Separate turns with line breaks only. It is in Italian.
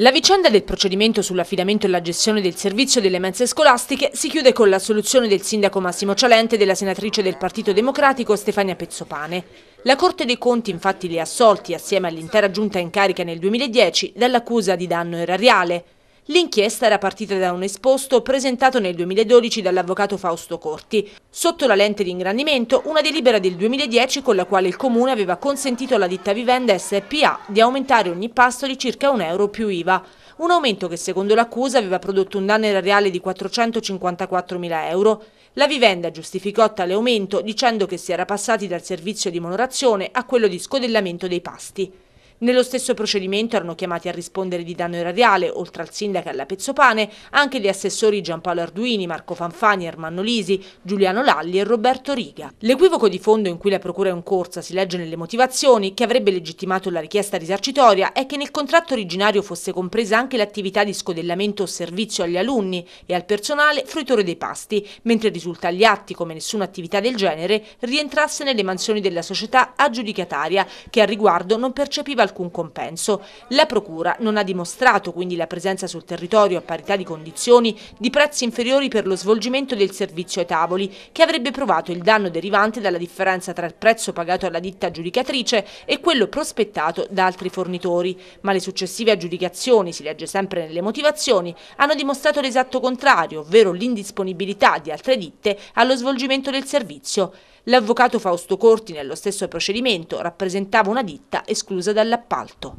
La vicenda del procedimento sull'affidamento e la gestione del servizio delle mense scolastiche si chiude con l'assoluzione del sindaco Massimo Cialente e della senatrice del Partito Democratico Stefania Pezzopane. La Corte dei Conti infatti li ha assolti, assieme all'intera giunta in carica nel 2010, dall'accusa di danno erariale. L'inchiesta era partita da un esposto presentato nel 2012 dall'avvocato Fausto Corti. Sotto la lente di ingrandimento, una delibera del 2010 con la quale il Comune aveva consentito alla ditta Vivenda SPA di aumentare ogni pasto di circa un euro più IVA. Un aumento che secondo l'accusa aveva prodotto un danno erariale di 454.000 euro. La Vivenda giustificò tale aumento dicendo che si era passati dal servizio di monorazione a quello di scodellamento dei pasti. Nello stesso procedimento erano chiamati a rispondere di danno erariale, oltre al sindaco e alla Pezzopane, anche gli assessori Giampaolo Arduini, Marco Fanfani, Ermanno Lisi, Giuliano Lalli e Roberto Riga. L'equivoco di fondo in cui la procura è in corsa si legge nelle motivazioni, che avrebbe legittimato la richiesta risarcitoria, è che nel contratto originario fosse compresa anche l'attività di scodellamento o servizio agli alunni e al personale fruitore dei pasti, mentre risulta agli atti come nessuna attività del genere rientrasse nelle mansioni della società aggiudicataria, che al riguardo non percepiva alcun compenso. La Procura non ha dimostrato quindi la presenza sul territorio a parità di condizioni di prezzi inferiori per lo svolgimento del servizio ai tavoli, che avrebbe provato il danno derivante dalla differenza tra il prezzo pagato alla ditta giudicatrice e quello prospettato da altri fornitori. Ma le successive aggiudicazioni, si legge sempre nelle motivazioni, hanno dimostrato l'esatto contrario, ovvero l'indisponibilità di altre ditte allo svolgimento del servizio. L'avvocato Fausto Corti nello stesso procedimento rappresentava una ditta esclusa dalla d'appalto.